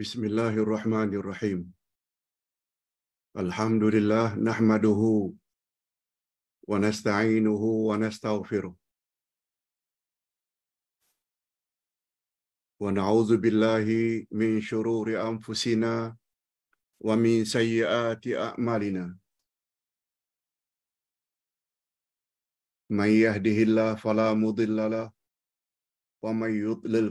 Bismillahirrahmanirrahim. Alhamdulillah nahmaduhu wa nasta'inuhu wa nastaghfiruh. Wa na'udzu billahi min shururi anfusina wa min sayyiati a'malina. Man yahdihillahu fala wa man yudlil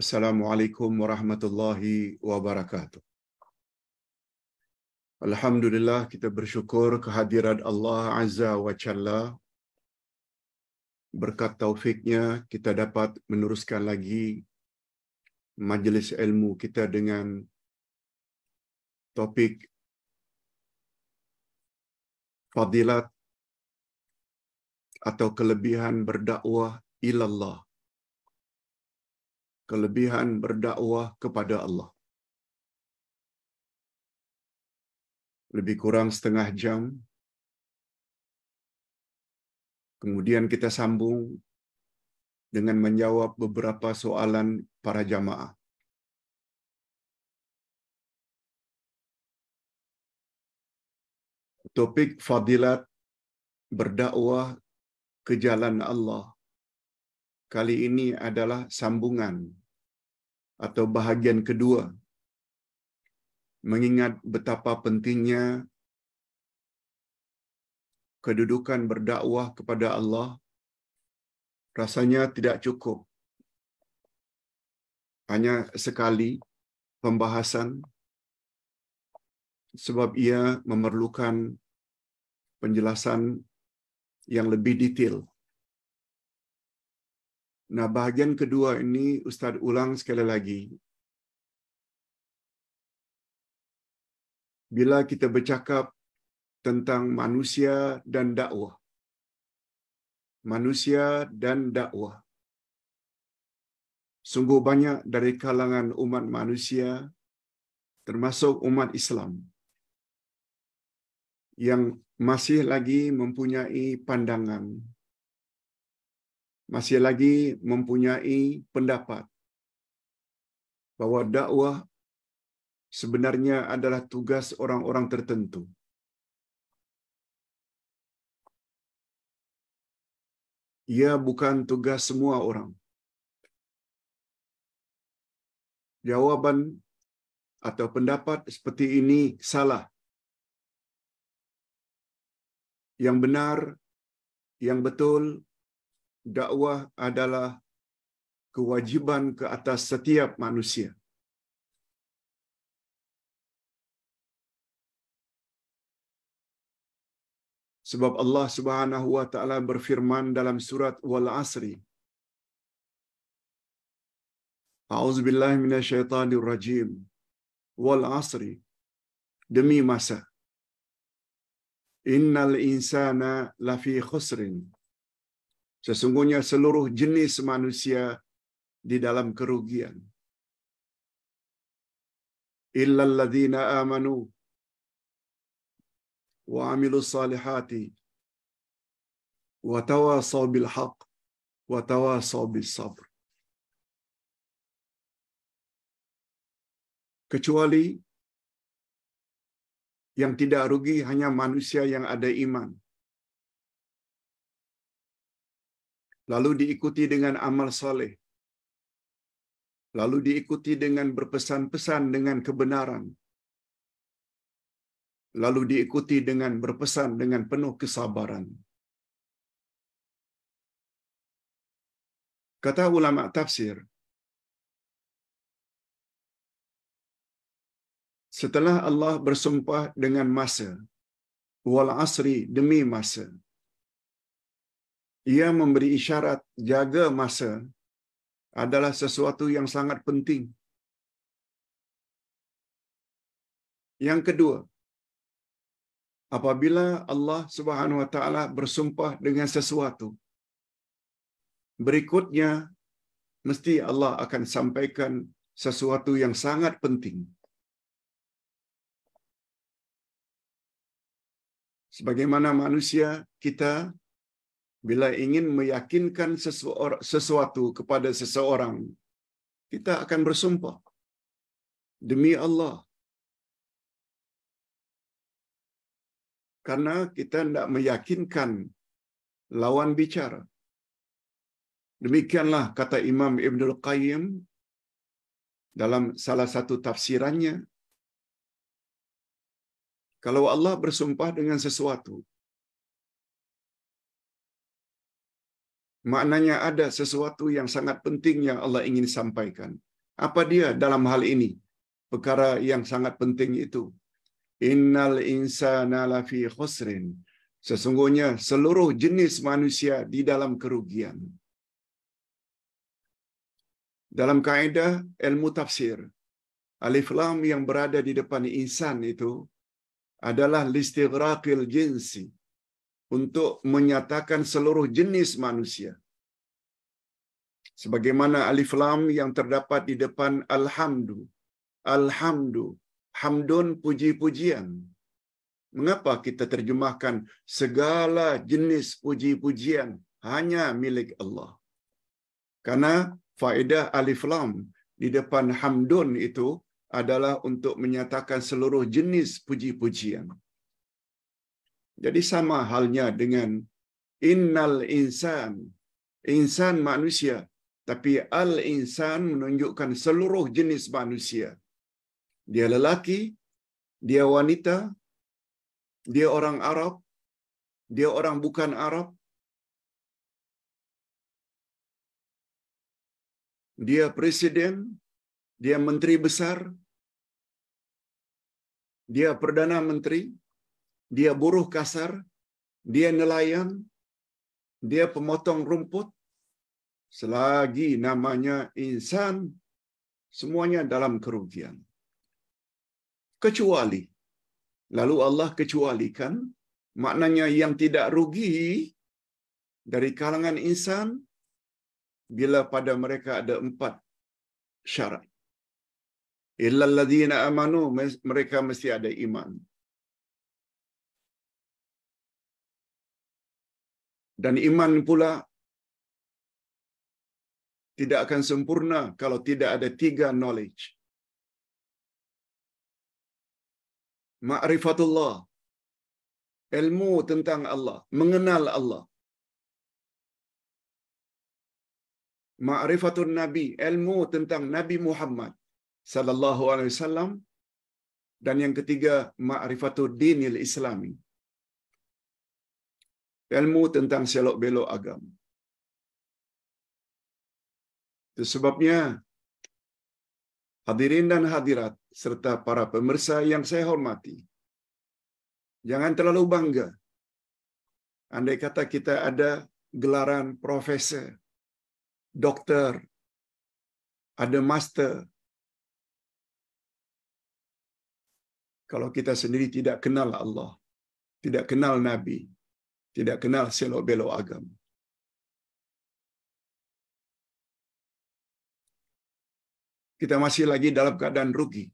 Assalamualaikum warahmatullahi wabarakatuh. Alhamdulillah kita bersyukur kehadiran Allah Azza wa Jalla. Berkat taufiknya kita dapat meneruskan lagi majlis ilmu kita dengan topik fadilat atau kelebihan berdakwah ilallah kelebihan berdakwah kepada Allah. Lebih kurang setengah jam. Kemudian kita sambung dengan menjawab beberapa soalan para jamaah. Topik fadilat berdakwah ke jalan Allah kali ini adalah sambungan atau bahagian kedua. Mengingat betapa pentingnya kedudukan berdakwah kepada Allah rasanya tidak cukup. Hanya sekali pembahasan sebab ia memerlukan penjelasan yang lebih detail Nah, bagian kedua ini Ustadz ulang sekali lagi. Bila kita bercakap tentang manusia dan dakwah. Manusia dan dakwah. Sungguh banyak dari kalangan umat manusia, termasuk umat Islam, yang masih lagi mempunyai pandangan masih lagi mempunyai pendapat bahwa dakwah sebenarnya adalah tugas orang-orang tertentu. Ia bukan tugas semua orang. Jawaban atau pendapat seperti ini salah. Yang benar, yang betul dakwah adalah kewajiban ke atas setiap manusia. Sebab Allah Subhanahu wa taala berfirman dalam surat Wal Asri. minasyaitonir rajim. Wal Asri. Demi masa. Innal insana lafi khusrin Sesungguhnya seluruh jenis manusia di dalam kerugian. Illalladzina amanu wa amilu salihati wa tawasaw bilhaq haq wa tawasaw bis sabr. Kecuali yang tidak rugi hanya manusia yang ada iman lalu diikuti dengan amal soleh, lalu diikuti dengan berpesan-pesan dengan kebenaran, lalu diikuti dengan berpesan dengan penuh kesabaran. Kata ulama tafsir, setelah Allah bersumpah dengan masa, wal asri demi masa, ia memberi isyarat jaga masa adalah sesuatu yang sangat penting. Yang kedua, apabila Allah Subhanahu wa taala bersumpah dengan sesuatu, berikutnya mesti Allah akan sampaikan sesuatu yang sangat penting. Sebagaimana manusia kita Bila ingin meyakinkan sesuatu kepada seseorang, kita akan bersumpah. Demi Allah. Karena kita tidak meyakinkan lawan bicara. Demikianlah kata Imam Ibn Al-Qayyim dalam salah satu tafsirannya. Kalau Allah bersumpah dengan sesuatu, Maknanya ada sesuatu yang sangat penting yang Allah ingin sampaikan. Apa dia dalam hal ini? Perkara yang sangat penting itu. Innal insana lafi khusrin. Sesungguhnya seluruh jenis manusia di dalam kerugian. Dalam kaedah ilmu tafsir, alif lam yang berada di depan insan itu adalah listighraqil jinsi, untuk menyatakan seluruh jenis manusia. Sebagaimana alif lam yang terdapat di depan alhamdu. Alhamdu. Hamdun puji-pujian. Mengapa kita terjemahkan segala jenis puji-pujian hanya milik Allah? Karena faedah alif lam di depan hamdun itu adalah untuk menyatakan seluruh jenis puji-pujian. Jadi sama halnya dengan innal insan. Insan manusia, tapi al insan menunjukkan seluruh jenis manusia. Dia lelaki, dia wanita, dia orang Arab, dia orang bukan Arab, dia presiden, dia menteri besar, dia perdana menteri, dia buruh kasar, dia nelayan, dia pemotong rumput. Selagi namanya insan, semuanya dalam kerugian. Kecuali, lalu Allah kecualikan, maknanya yang tidak rugi dari kalangan insan, bila pada mereka ada empat syarat. Illa amanu, mereka mesti ada iman. Dan iman pula tidak akan sempurna kalau tidak ada tiga knowledge. Ma'rifatullah. Ilmu tentang Allah. Mengenal Allah. Ma'rifatun Nabi, ilmu tentang Nabi Muhammad sallallahu alaihi wasallam dan yang ketiga ma'rifatud dinil islami. ilmu tentang selok belok agama. Itu sebabnya hadirin dan hadirat serta para pemirsa yang saya hormati, jangan terlalu bangga. Andai kata kita ada gelaran profesor, dokter, ada master. Kalau kita sendiri tidak kenal Allah, tidak kenal Nabi, tidak kenal selok belok agama. Kita masih lagi dalam keadaan rugi.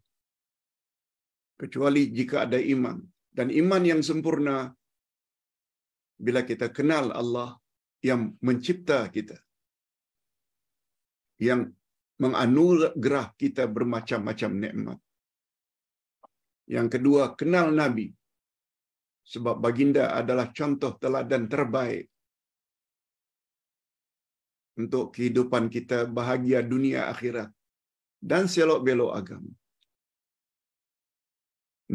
Kecuali jika ada iman. Dan iman yang sempurna bila kita kenal Allah yang mencipta kita. Yang menganugerah kita bermacam-macam nikmat. Yang kedua, kenal Nabi sebab baginda adalah contoh teladan terbaik untuk kehidupan kita bahagia dunia akhirat dan selok belok agama.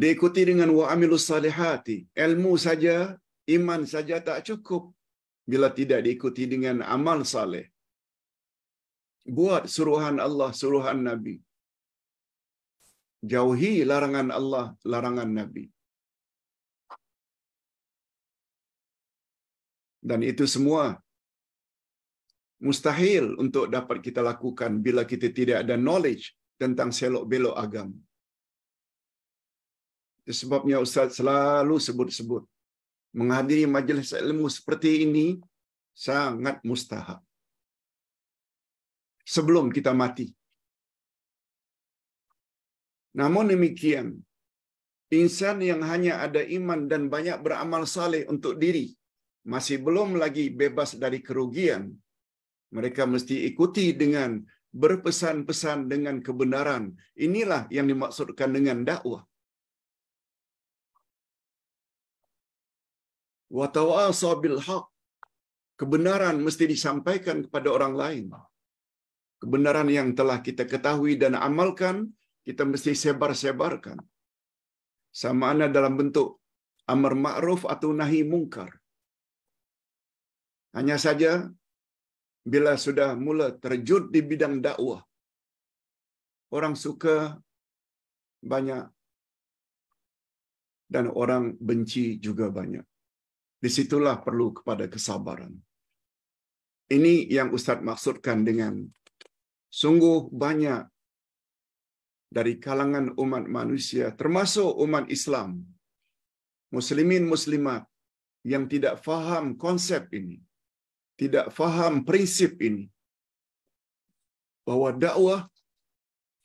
Diikuti dengan wa amilus salihati. Ilmu saja, iman saja tak cukup bila tidak diikuti dengan amal saleh. Buat suruhan Allah, suruhan Nabi. Jauhi larangan Allah, larangan Nabi. Dan itu semua mustahil untuk dapat kita lakukan bila kita tidak ada knowledge tentang selok-belok agama. Itu sebabnya Ustaz selalu sebut-sebut. Menghadiri majlis ilmu seperti ini sangat mustahak. Sebelum kita mati. Namun demikian, insan yang hanya ada iman dan banyak beramal saleh untuk diri, masih belum lagi bebas dari kerugian, mereka mesti ikuti dengan berpesan-pesan dengan kebenaran. Inilah yang dimaksudkan dengan dakwah. Kebenaran mesti disampaikan kepada orang lain. Kebenaran yang telah kita ketahui dan amalkan, kita mesti sebar-sebarkan. Sama ada dalam bentuk amar ma'ruf atau nahi mungkar hanya saja bila sudah mula terjun di bidang dakwah, orang suka banyak dan orang benci juga banyak. Disitulah perlu kepada kesabaran. Ini yang Ustaz maksudkan dengan sungguh banyak dari kalangan umat manusia, termasuk umat Islam, muslimin muslimat yang tidak faham konsep ini tidak faham prinsip ini bahwa dakwah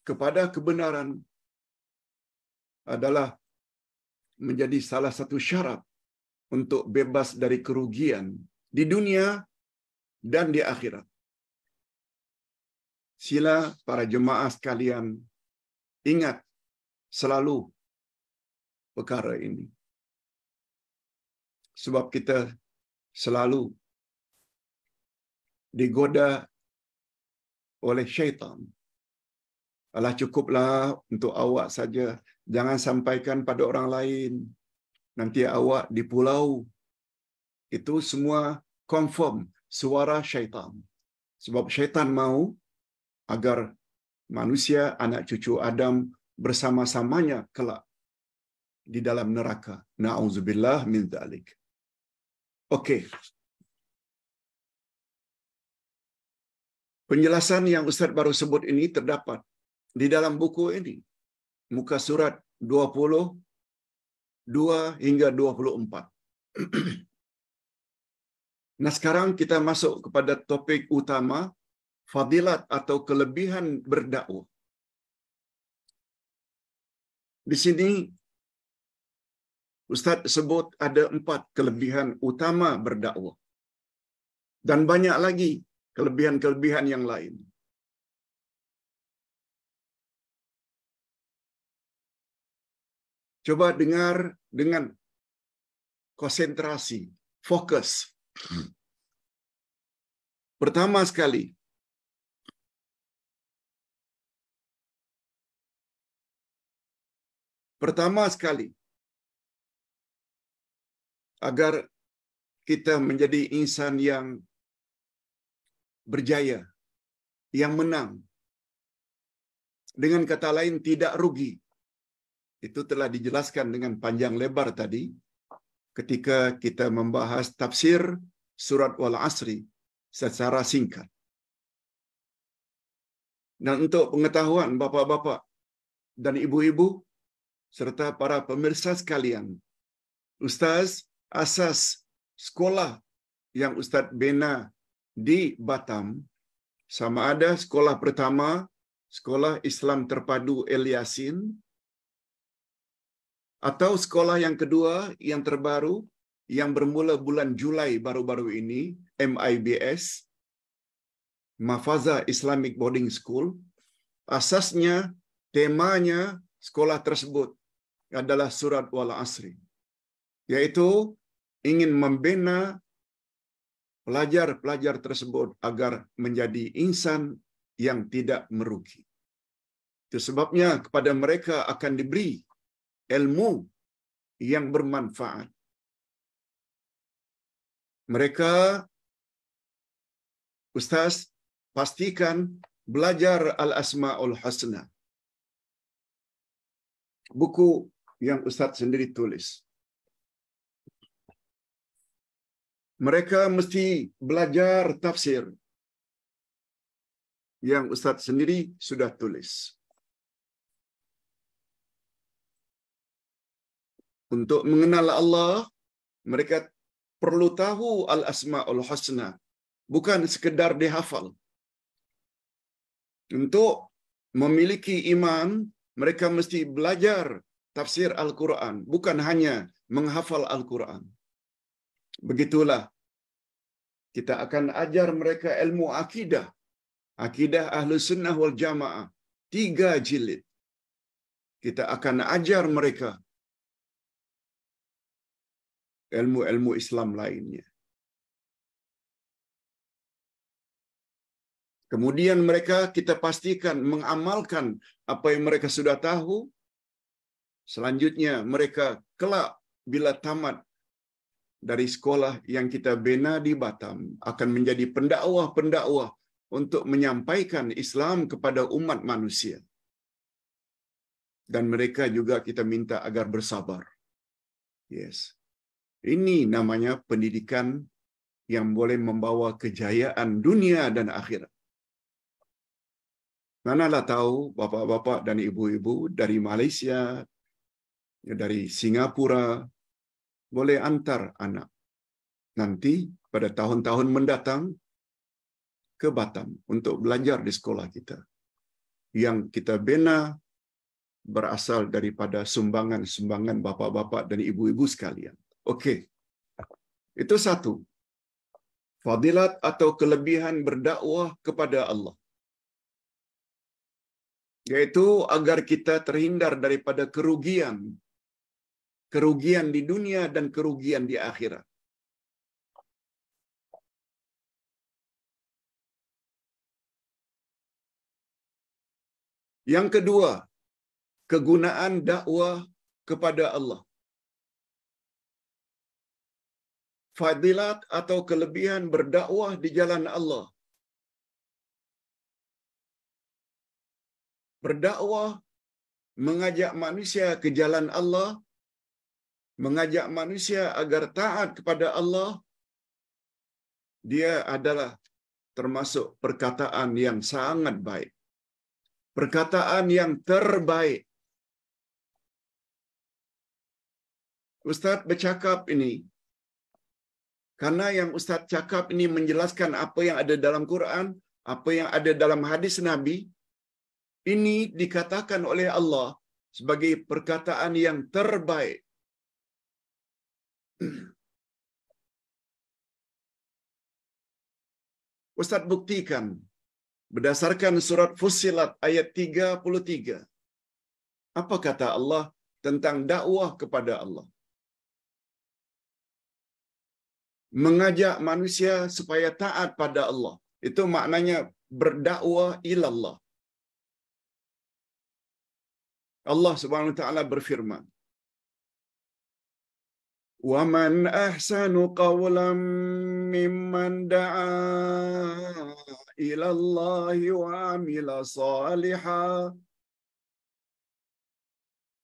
kepada kebenaran adalah menjadi salah satu syarat untuk bebas dari kerugian di dunia dan di akhirat. Sila para jemaah sekalian ingat selalu perkara ini. Sebab kita selalu digoda oleh syaitan. Alah cukuplah untuk awak saja. Jangan sampaikan pada orang lain. Nanti awak di pulau. Itu semua confirm suara syaitan. Sebab syaitan mau agar manusia anak cucu Adam bersama-samanya kelak di dalam neraka. Nauzubillah min dzalik. Okey. Penjelasan yang Ustadz baru sebut ini terdapat di dalam buku ini. Muka surat 20 2 hingga 24. nah sekarang kita masuk kepada topik utama, fadilat atau kelebihan berdakwah. Di sini Ustadz sebut ada empat kelebihan utama berdakwah. Dan banyak lagi kelebihan-kelebihan yang lain. Coba dengar dengan konsentrasi, fokus. Pertama sekali, pertama sekali agar kita menjadi insan yang berjaya, yang menang. Dengan kata lain tidak rugi. Itu telah dijelaskan dengan panjang lebar tadi ketika kita membahas tafsir surat wal asri secara singkat. Dan nah, untuk pengetahuan bapak-bapak dan ibu-ibu serta para pemirsa sekalian, Ustaz asas sekolah yang Ustaz bina di Batam sama ada sekolah pertama sekolah Islam terpadu Eliasin atau sekolah yang kedua yang terbaru yang bermula bulan Julai baru-baru ini MIBS Mafaza Islamic Boarding School asasnya temanya sekolah tersebut adalah surat wal asri yaitu ingin membina pelajar-pelajar tersebut agar menjadi insan yang tidak merugi. Itu sebabnya kepada mereka akan diberi ilmu yang bermanfaat. Mereka, Ustaz, pastikan belajar Al-Asma'ul Husna. Buku yang Ustaz sendiri tulis. mereka mesti belajar tafsir yang Ustadz sendiri sudah tulis. Untuk mengenal Allah, mereka perlu tahu Al-Asma'ul Husna. Bukan sekedar dihafal. Untuk memiliki iman, mereka mesti belajar tafsir Al-Quran. Bukan hanya menghafal Al-Quran. Begitulah kita akan ajar mereka ilmu akidah. Akidah ahlu sunnah wal jamaah. Tiga jilid. Kita akan ajar mereka ilmu-ilmu Islam lainnya. Kemudian mereka kita pastikan mengamalkan apa yang mereka sudah tahu. Selanjutnya mereka kelak bila tamat dari sekolah yang kita bina di Batam akan menjadi pendakwah-pendakwah untuk menyampaikan Islam kepada umat manusia. Dan mereka juga kita minta agar bersabar. Yes. Ini namanya pendidikan yang boleh membawa kejayaan dunia dan akhirat. lah tahu bapak-bapak dan ibu-ibu dari Malaysia, dari Singapura, boleh antar anak nanti pada tahun-tahun mendatang ke Batam untuk belajar di sekolah kita. Yang kita bina berasal daripada sumbangan-sumbangan bapak-bapak dan ibu-ibu sekalian. Oke. Itu satu. Fadilat atau kelebihan berdakwah kepada Allah. Yaitu agar kita terhindar daripada kerugian kerugian di dunia dan kerugian di akhirat. Yang kedua, kegunaan dakwah kepada Allah. Fadilat atau kelebihan berdakwah di jalan Allah. Berdakwah mengajak manusia ke jalan Allah mengajak manusia agar taat kepada Allah, dia adalah termasuk perkataan yang sangat baik. Perkataan yang terbaik. Ustadz bercakap ini, karena yang Ustadz cakap ini menjelaskan apa yang ada dalam Quran, apa yang ada dalam hadis Nabi, ini dikatakan oleh Allah sebagai perkataan yang terbaik Ustaz buktikan berdasarkan surat Fusilat ayat 33. Apa kata Allah tentang dakwah kepada Allah? Mengajak manusia supaya taat pada Allah. Itu maknanya berdakwah ilallah. Allah Subhanahu wa taala berfirman, ومن احسن قولا ممن دعا الى الله وعمل صالحا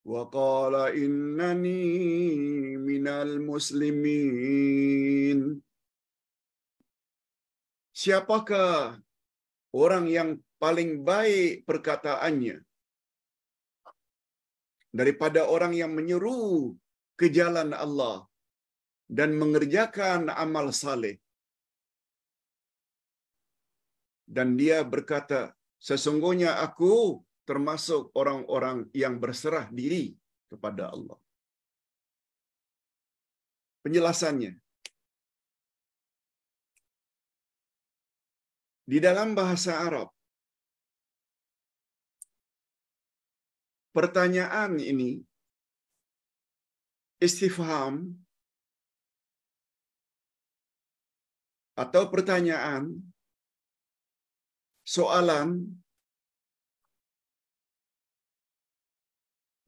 وقال انني من المسلمين Siapakah orang yang paling baik perkataannya daripada orang yang menyeru ke jalan Allah dan mengerjakan amal saleh. Dan dia berkata, sesungguhnya aku termasuk orang-orang yang berserah diri kepada Allah. Penjelasannya, di dalam bahasa Arab, pertanyaan ini istifham atau pertanyaan, soalan,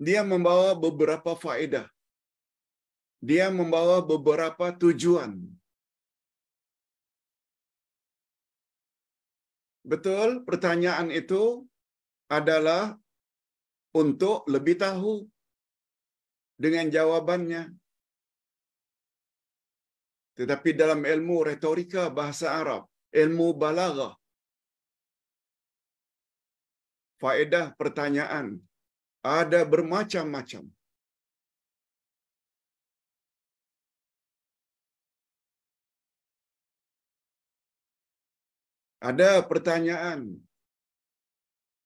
dia membawa beberapa faedah. Dia membawa beberapa tujuan. Betul, pertanyaan itu adalah untuk lebih tahu dengan jawabannya. Tetapi dalam ilmu retorika bahasa Arab, ilmu balaga, faedah pertanyaan ada bermacam-macam. Ada pertanyaan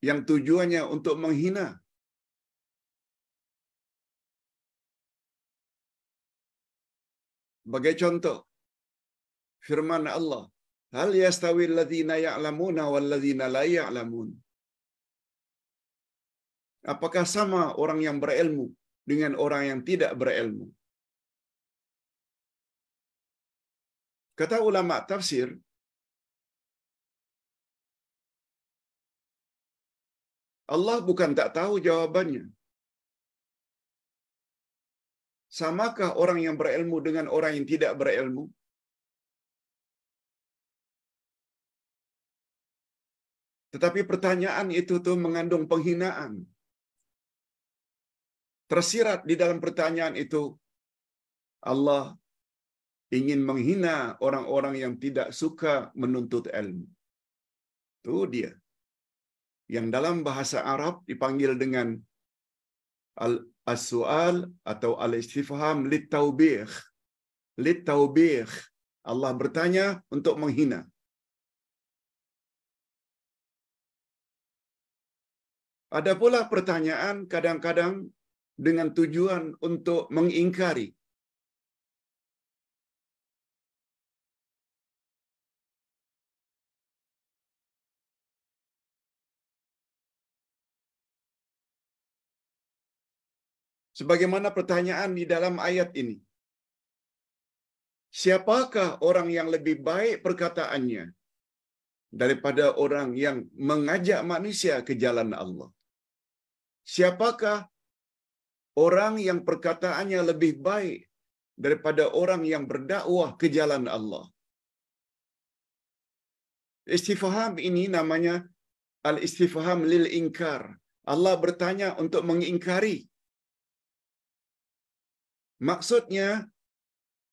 yang tujuannya untuk menghina. Sebagai contoh, firman Allah, Hal yastawi alladhina ya'lamuna walladhina la ya'lamun. Apakah sama orang yang berilmu dengan orang yang tidak berilmu? Kata ulama tafsir, Allah bukan tak tahu jawabannya, Samakah orang yang berilmu dengan orang yang tidak berilmu? Tetapi pertanyaan itu tuh mengandung penghinaan. Tersirat di dalam pertanyaan itu Allah ingin menghina orang-orang yang tidak suka menuntut ilmu. Itu dia. Yang dalam bahasa Arab dipanggil dengan as atau al-istifham litaubih. Litaubih. Allah bertanya untuk menghina. Ada pula pertanyaan kadang-kadang dengan tujuan untuk mengingkari. Sebagaimana pertanyaan di dalam ayat ini. Siapakah orang yang lebih baik perkataannya daripada orang yang mengajak manusia ke jalan Allah? Siapakah orang yang perkataannya lebih baik daripada orang yang berdakwah ke jalan Allah? Istifaham ini namanya al istifaham lil ingkar. Allah bertanya untuk mengingkari Maksudnya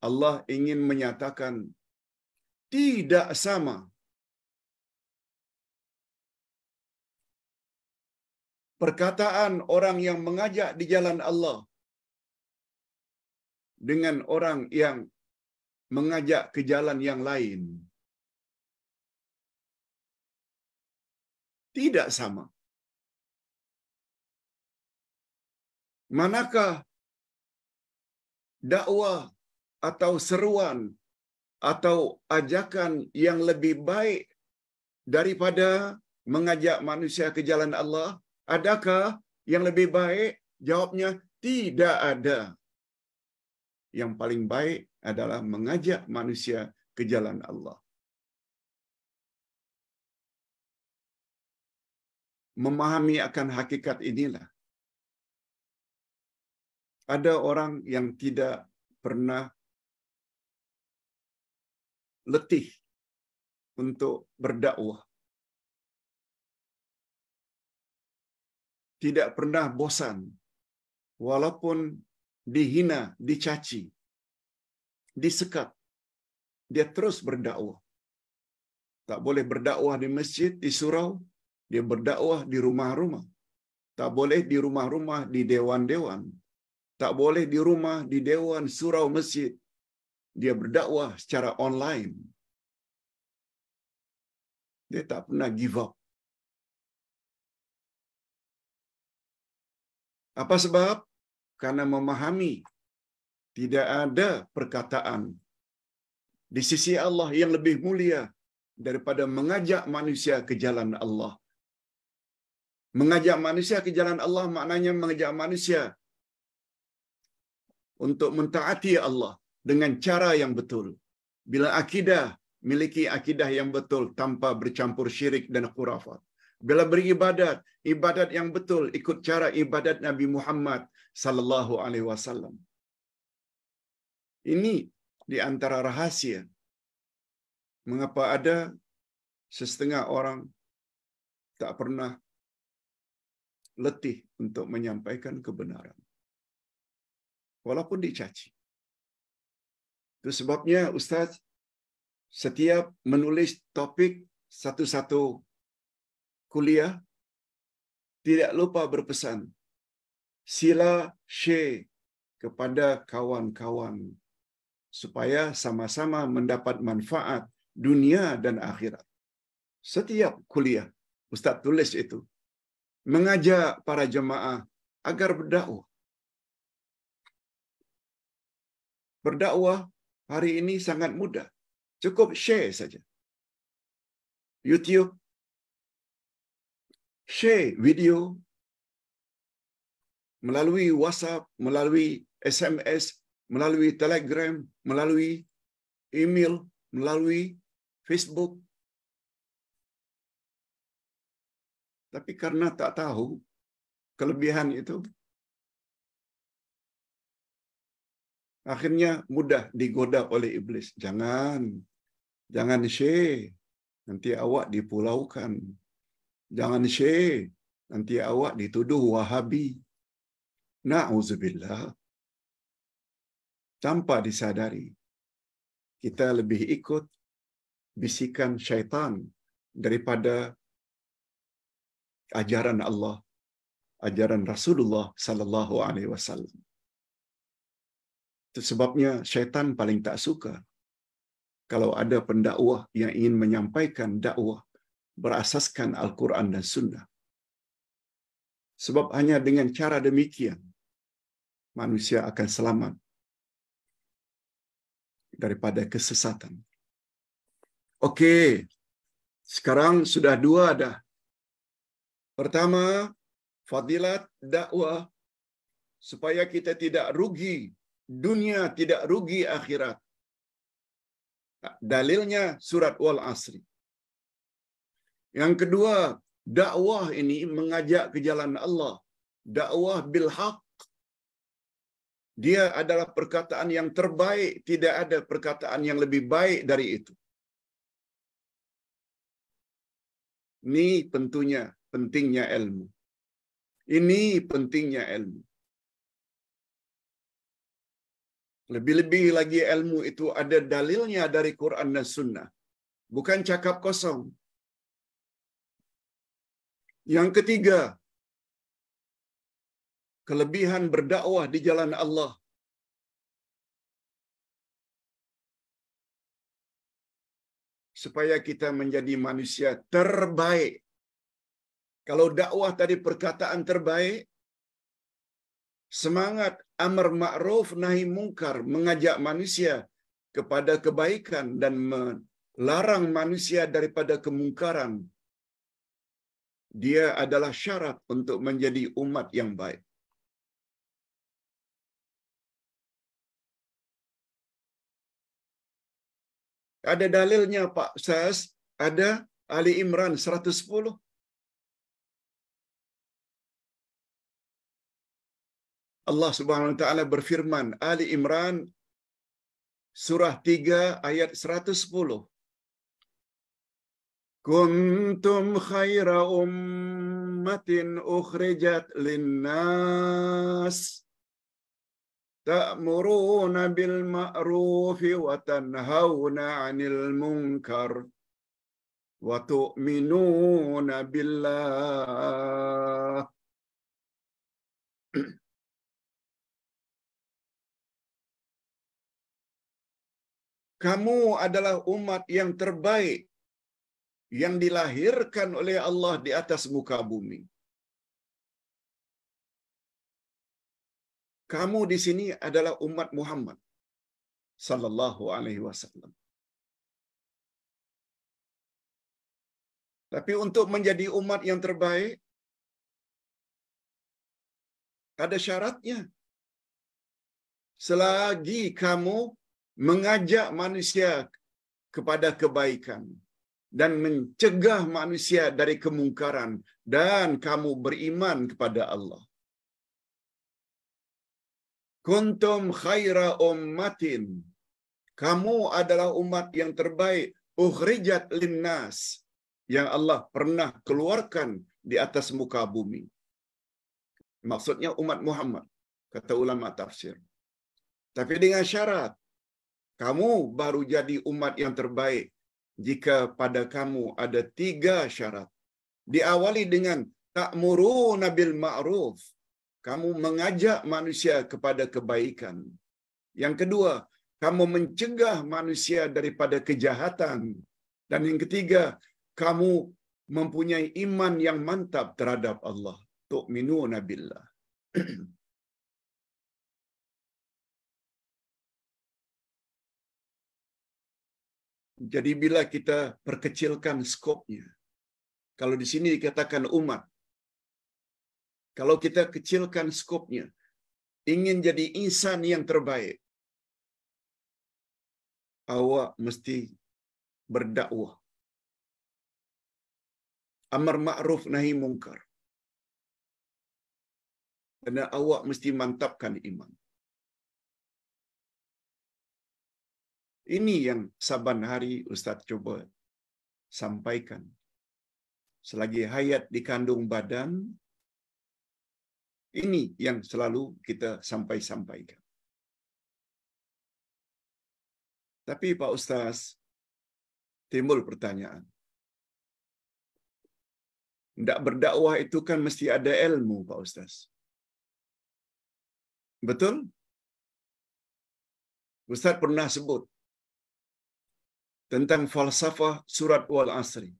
Allah ingin menyatakan tidak sama perkataan orang yang mengajak di jalan Allah dengan orang yang mengajak ke jalan yang lain. Tidak sama. Manakah dakwah atau seruan atau ajakan yang lebih baik daripada mengajak manusia ke jalan Allah? Adakah yang lebih baik? Jawabnya tidak ada. Yang paling baik adalah mengajak manusia ke jalan Allah. Memahami akan hakikat inilah ada orang yang tidak pernah letih untuk berdakwah. Tidak pernah bosan walaupun dihina, dicaci, disekat. Dia terus berdakwah. Tak boleh berdakwah di masjid, di surau, dia berdakwah di rumah-rumah. Tak boleh di rumah-rumah, di dewan-dewan tak boleh di rumah, di dewan, surau, masjid. Dia berdakwah secara online. Dia tak pernah give up. Apa sebab? Karena memahami tidak ada perkataan di sisi Allah yang lebih mulia daripada mengajak manusia ke jalan Allah. Mengajak manusia ke jalan Allah maknanya mengajak manusia untuk mentaati Allah dengan cara yang betul. Bila akidah miliki akidah yang betul tanpa bercampur syirik dan khurafat. Bila beribadat, ibadat yang betul ikut cara ibadat Nabi Muhammad sallallahu alaihi wasallam. Ini di antara rahasia mengapa ada sesetengah orang tak pernah letih untuk menyampaikan kebenaran walaupun dicaci. Itu sebabnya Ustaz setiap menulis topik satu-satu kuliah tidak lupa berpesan sila share kepada kawan-kawan supaya sama-sama mendapat manfaat dunia dan akhirat. Setiap kuliah Ustaz tulis itu mengajak para jemaah agar berdakwah berdakwah hari ini sangat mudah. Cukup share saja. YouTube, share video melalui WhatsApp, melalui SMS, melalui Telegram, melalui email, melalui Facebook. Tapi karena tak tahu kelebihan itu, akhirnya mudah digoda oleh iblis. Jangan, jangan she, nanti awak dipulaukan. Jangan she, nanti awak dituduh wahabi. Na'udzubillah. Tanpa disadari, kita lebih ikut bisikan syaitan daripada ajaran Allah, ajaran Rasulullah Sallallahu Alaihi Wasallam. Sebabnya syaitan paling tak suka kalau ada pendakwah yang ingin menyampaikan dakwah berasaskan Al-Quran dan Sunnah. Sebab hanya dengan cara demikian manusia akan selamat daripada kesesatan. Oke, sekarang sudah dua dah. Pertama, fadilat dakwah supaya kita tidak rugi dunia tidak rugi akhirat. Nah, dalilnya surat Wal Asri. Yang kedua, dakwah ini mengajak ke jalan Allah. Dakwah bil haq. Dia adalah perkataan yang terbaik, tidak ada perkataan yang lebih baik dari itu. Ini tentunya pentingnya ilmu. Ini pentingnya ilmu. Lebih-lebih lagi ilmu itu ada dalilnya dari Quran dan Sunnah. Bukan cakap kosong. Yang ketiga, kelebihan berdakwah di jalan Allah. Supaya kita menjadi manusia terbaik. Kalau dakwah tadi perkataan terbaik, semangat amar ma'ruf nahi mungkar mengajak manusia kepada kebaikan dan melarang manusia daripada kemungkaran. Dia adalah syarat untuk menjadi umat yang baik. Ada dalilnya Pak Sas, ada Ali Imran 110. Allah Subhanahu wa taala berfirman Ali Imran surah 3 ayat 110 Kuntum khaira ummatin ukhrijat linnas ta'muruna bil ma'rufi wa tanhauna 'anil munkar wa tu'minuna billah kamu adalah umat yang terbaik yang dilahirkan oleh Allah di atas muka bumi. Kamu di sini adalah umat Muhammad sallallahu alaihi wasallam. Tapi untuk menjadi umat yang terbaik ada syaratnya. Selagi kamu mengajak manusia kepada kebaikan dan mencegah manusia dari kemungkaran dan kamu beriman kepada Allah. Kuntum khaira ummatin. Kamu adalah umat yang terbaik, ukhrijat linnas yang Allah pernah keluarkan di atas muka bumi. Maksudnya umat Muhammad, kata ulama tafsir. Tapi dengan syarat, kamu baru jadi umat yang terbaik jika pada kamu ada tiga syarat. Diawali dengan ta'muru nabil ma'ruf. Kamu mengajak manusia kepada kebaikan. Yang kedua, kamu mencegah manusia daripada kejahatan. Dan yang ketiga, kamu mempunyai iman yang mantap terhadap Allah. Tu'minu nabilah. Jadi bila kita perkecilkan skopnya, kalau di sini dikatakan umat, kalau kita kecilkan skopnya, ingin jadi insan yang terbaik, awak mesti berdakwah. Amar ma'ruf nahi mungkar. Karena awak mesti mantapkan iman. Ini yang saban hari Ustadz coba sampaikan. Selagi hayat dikandung badan, ini yang selalu kita sampai-sampaikan. Tapi Pak Ustaz, timbul pertanyaan. Tidak berdakwah itu kan mesti ada ilmu, Pak Ustaz. Betul? Ustaz pernah sebut tentang falsafah surat wal asri.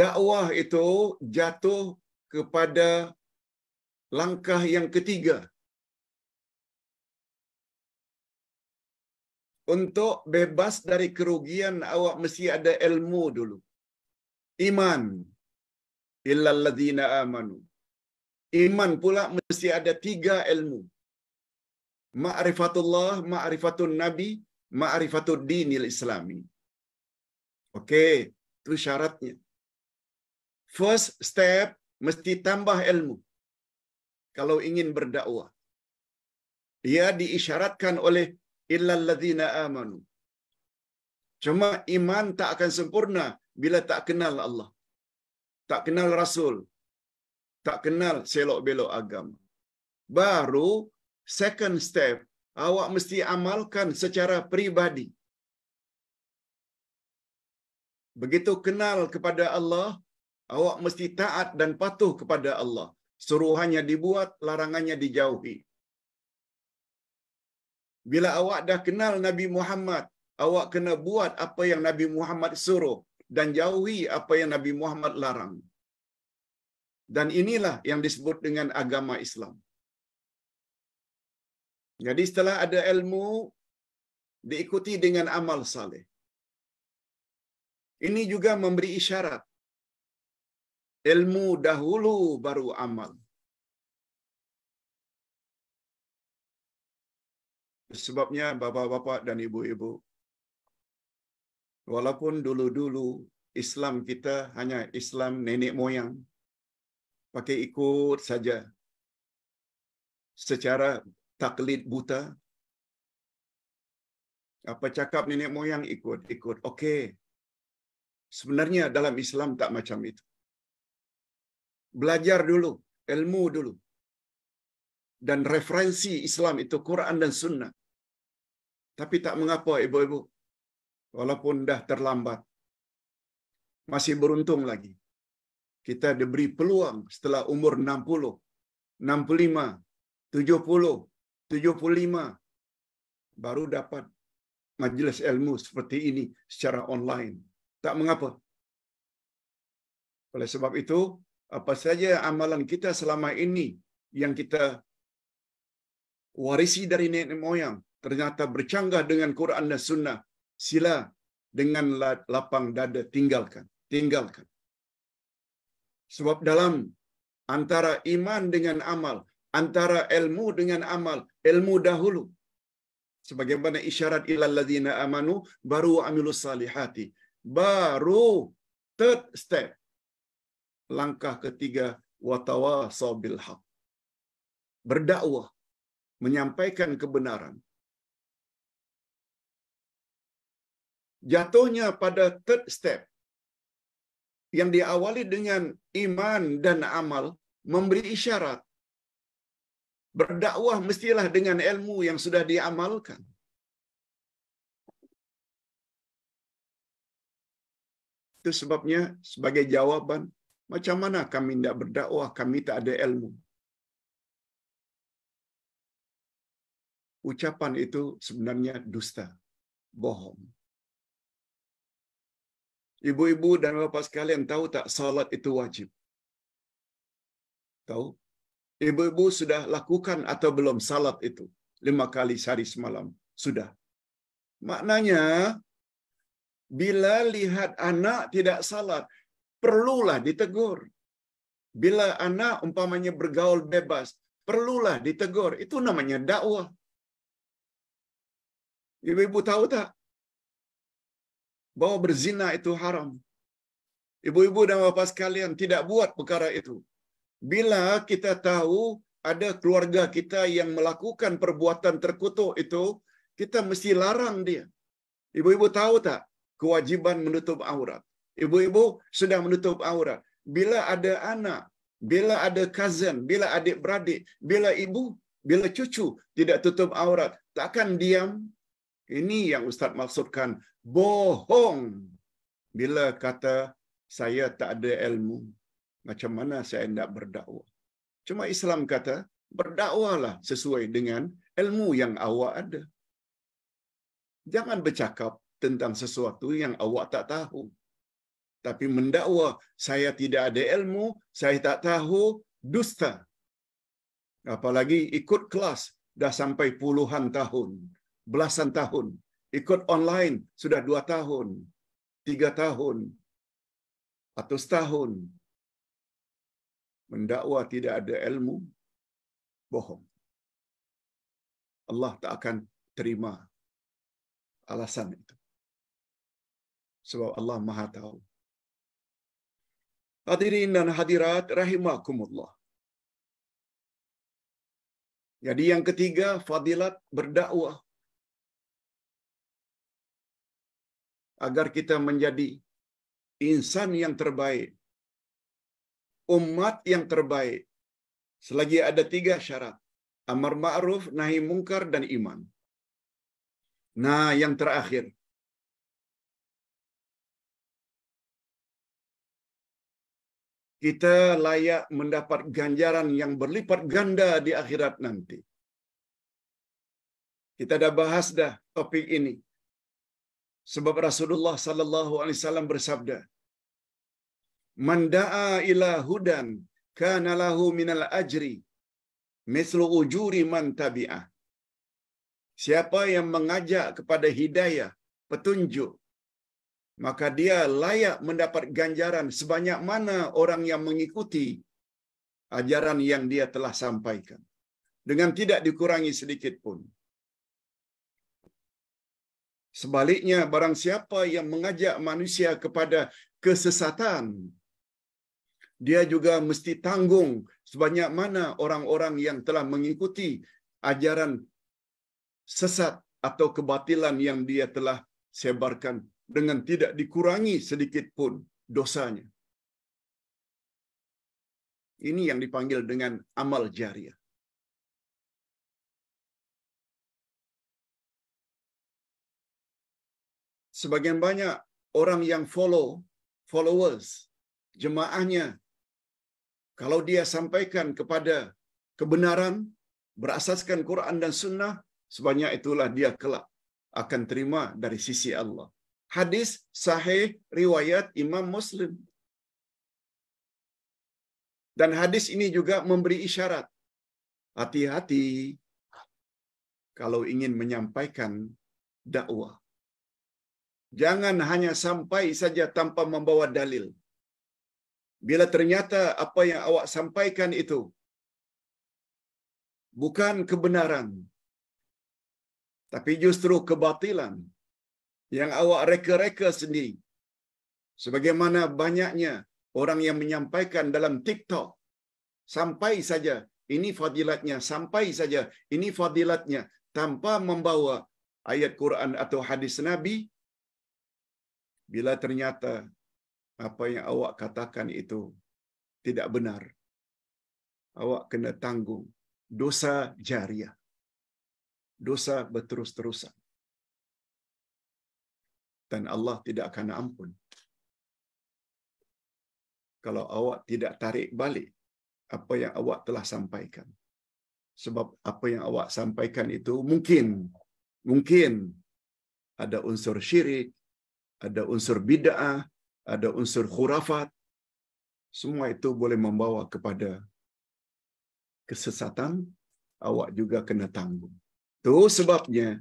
Dakwah itu jatuh kepada langkah yang ketiga untuk bebas dari kerugian awak mesti ada ilmu dulu. Iman amanu. Iman pula mesti ada tiga ilmu. Ma'rifatullah, ma'rifatun nabi, ma'rifatul dinil islami. Oke, okay, itu syaratnya. First step mesti tambah ilmu. Kalau ingin berdakwah. Dia diisyaratkan oleh illal ladzina amanu. Cuma iman tak akan sempurna bila tak kenal Allah. Tak kenal rasul. Tak kenal selok-belok agama. Baru second step awak mesti amalkan secara pribadi. Begitu kenal kepada Allah, awak mesti taat dan patuh kepada Allah. Suruhannya dibuat, larangannya dijauhi. Bila awak dah kenal Nabi Muhammad, awak kena buat apa yang Nabi Muhammad suruh dan jauhi apa yang Nabi Muhammad larang. Dan inilah yang disebut dengan agama Islam. Jadi setelah ada ilmu, diikuti dengan amal saleh. Ini juga memberi isyarat. Ilmu dahulu baru amal. Sebabnya bapak-bapak dan ibu-ibu, walaupun dulu-dulu Islam kita hanya Islam nenek moyang, pakai ikut saja. Secara taklid buta. Apa cakap nenek moyang ikut, ikut. Okey. Sebenarnya dalam Islam tak macam itu. Belajar dulu, ilmu dulu. Dan referensi Islam itu Quran dan Sunnah. Tapi tak mengapa ibu-ibu. Walaupun dah terlambat. Masih beruntung lagi. Kita diberi peluang setelah umur 60, 65, 70, 75 baru dapat majelis ilmu seperti ini secara online. Tak mengapa. Oleh sebab itu, apa saja amalan kita selama ini yang kita warisi dari nenek moyang, ternyata bercanggah dengan Quran dan Sunnah, sila dengan lapang dada tinggalkan. Tinggalkan. Sebab dalam antara iman dengan amal, antara ilmu dengan amal. Ilmu dahulu. Sebagaimana isyarat ilal ladzina amanu baru amilus salihati. Baru third step. Langkah ketiga Watawa sawbil haq. Berdakwah, menyampaikan kebenaran. Jatuhnya pada third step yang diawali dengan iman dan amal memberi isyarat Berdakwah mestilah dengan ilmu yang sudah diamalkan. Itu sebabnya sebagai jawaban, macam mana kami tidak berdakwah, kami tak ada ilmu. Ucapan itu sebenarnya dusta, bohong. Ibu-ibu dan bapak sekalian tahu tak salat itu wajib? Tahu? Ibu-ibu sudah lakukan atau belum salat itu? Lima kali sehari semalam. Sudah. Maknanya, bila lihat anak tidak salat, perlulah ditegur. Bila anak umpamanya bergaul bebas, perlulah ditegur. Itu namanya dakwah. Ibu-ibu tahu tak? Bahwa berzina itu haram. Ibu-ibu dan bapak sekalian tidak buat perkara itu. bila kita tahu ada keluarga kita yang melakukan perbuatan terkutuk itu, kita mesti larang dia. Ibu-ibu tahu tak kewajiban menutup aurat? Ibu-ibu sudah menutup aurat. Bila ada anak, bila ada cousin, bila adik beradik, bila ibu, bila cucu tidak tutup aurat, takkan diam. Ini yang Ustaz maksudkan, bohong. Bila kata saya tak ada ilmu, Macam mana saya hendak berdakwah? Cuma Islam kata, berdakwahlah sesuai dengan ilmu yang awak ada. Jangan bercakap tentang sesuatu yang awak tak tahu. Tapi mendakwa saya tidak ada ilmu, saya tak tahu, dusta. Apalagi ikut kelas dah sampai puluhan tahun, belasan tahun. Ikut online sudah dua tahun, tiga tahun, atau setahun mendakwa tidak ada ilmu, bohong. Allah tak akan terima alasan itu. Sebab Allah Maha Tahu. Hadirin dan hadirat rahimakumullah. Jadi yang ketiga, fadilat berdakwah. Agar kita menjadi insan yang terbaik umat yang terbaik. Selagi ada tiga syarat. Amar ma'ruf, nahi mungkar, dan iman. Nah, yang terakhir. Kita layak mendapat ganjaran yang berlipat ganda di akhirat nanti. Kita dah bahas dah topik ini. Sebab Rasulullah sallallahu alaihi wasallam bersabda, Man da'a ila hudan kana lahu minal ajri mislu ujuri man tabi'ah. Siapa yang mengajak kepada hidayah, petunjuk, maka dia layak mendapat ganjaran sebanyak mana orang yang mengikuti ajaran yang dia telah sampaikan dengan tidak dikurangi sedikit pun. Sebaliknya, barang siapa yang mengajak manusia kepada kesesatan, dia juga mesti tanggung sebanyak mana orang-orang yang telah mengikuti ajaran sesat atau kebatilan yang dia telah sebarkan dengan tidak dikurangi sedikit pun dosanya. Ini yang dipanggil dengan amal jariah. Sebagian banyak orang yang follow, followers, jemaahnya kalau dia sampaikan kepada kebenaran berasaskan Quran dan Sunnah, sebanyak itulah dia kelak akan terima dari sisi Allah. Hadis sahih riwayat Imam Muslim. Dan hadis ini juga memberi isyarat. Hati-hati kalau ingin menyampaikan dakwah. Jangan hanya sampai saja tanpa membawa dalil. bila ternyata apa yang awak sampaikan itu bukan kebenaran tapi justru kebatilan yang awak reka-reka sendiri sebagaimana banyaknya orang yang menyampaikan dalam TikTok sampai saja ini fadilatnya sampai saja ini fadilatnya tanpa membawa ayat Quran atau hadis Nabi bila ternyata apa yang awak katakan itu tidak benar. Awak kena tanggung dosa jariah. Dosa berterus-terusan. Dan Allah tidak akan ampun. Kalau awak tidak tarik balik apa yang awak telah sampaikan. Sebab apa yang awak sampaikan itu mungkin, mungkin ada unsur syirik, ada unsur bid'ah, ada unsur khurafat. Semua itu boleh membawa kepada kesesatan, awak juga kena tanggung. Itu sebabnya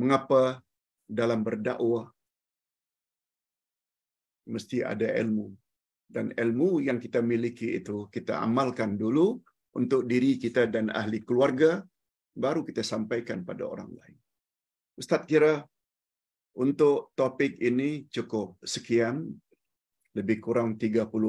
mengapa dalam berdakwah mesti ada ilmu dan ilmu yang kita miliki itu kita amalkan dulu untuk diri kita dan ahli keluarga baru kita sampaikan pada orang lain. Ustaz kira untuk topik ini cukup sekian lebih kurang tiga puluh